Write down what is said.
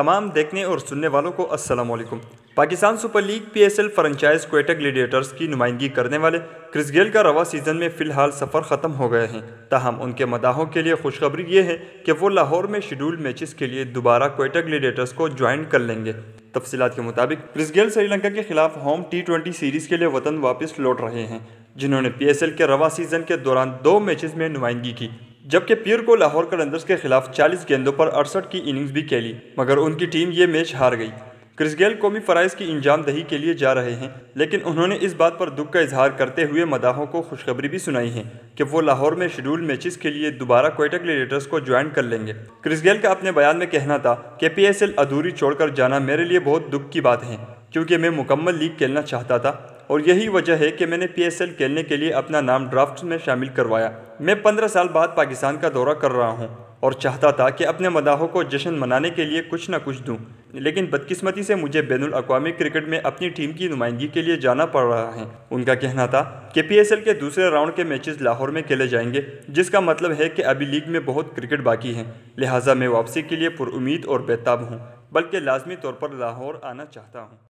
तमाम देखने और सुनने वालों को अस्सलाम वालेकुम Pakistan super league PSL franchise Quetta gladiators की नुमाइंदगी करने वाले क्रिस गेल का रवा सीज़न में फ़िलहाल सफ़र ख़त्म हो गए हैं तहम उनके मदाहों के लिए खुशखबरी ये है कि वो लाहौर में शेड्यूल मैचेस के लिए दोबारा कोयटा ग्लेडिएटर्स को ज्वाइन कर लेंगे तफसीत के मुताबिक क्रिस गेल श्रीलंका के खिलाफ होम टी सीरीज़ के लिए वतन वापस लौट रहे हैं जिन्होंने पीएसएल के रवा सीज़न के दौरान दो मैचेस में नुमाइंदगी की जबकि पीर को लाहौर कलंदर्स के खिलाफ 40 गेंदों पर अड़सठ की इनिंग्स भी खेली मगर उनकी टीम ये मैच हार गई क्रिस गेल कौमी फ़राइज़ की इंजाम दही के लिए जा रहे हैं लेकिन उन्होंने इस बात पर दुख का इजहार करते हुए मदाहों को खुशखबरी भी सुनाई है कि वो लाहौर में शेड्यूल मैचेस के लिए दोबारा कोयटा ग्लेडिएटर्स को ज्वाइन कर लेंगे क्रिस गेल का अपने बयान में कहना था कि पी एस एल अधूरी छोड़कर जाना मेरे लिए बहुत दुख की बात है क्योंकि मैं मुकम्मल लीग खेलना चाहता था और यही वजह है कि मैंने पीएसएल खेलने के लिए अपना नाम ड्राफ्ट में शामिल करवाया मैं पंद्रह साल बाद पाकिस्तान का दौरा कर रहा हूँ और चाहता था कि अपने मदाहों को जश्न मनाने के लिए कुछ ना कुछ दूँ लेकिन बदकिस्मती से मुझे बैन अवी क्रिकेट में अपनी टीम की नुमाइंदगी के लिए जाना पड़ रहा है उनका कहना था कि पीएसएल के दूसरे राउंड के मैचेस लाहौर में खेले जाएंगे जिसका मतलब है कि अभी लीग में बहुत क्रिकेट बाकी है लिहाजा मैं वापसी के लिए पुरुद और बेताब हूँ बल्कि लाजमी तौर पर लाहौर आना चाहता हूँ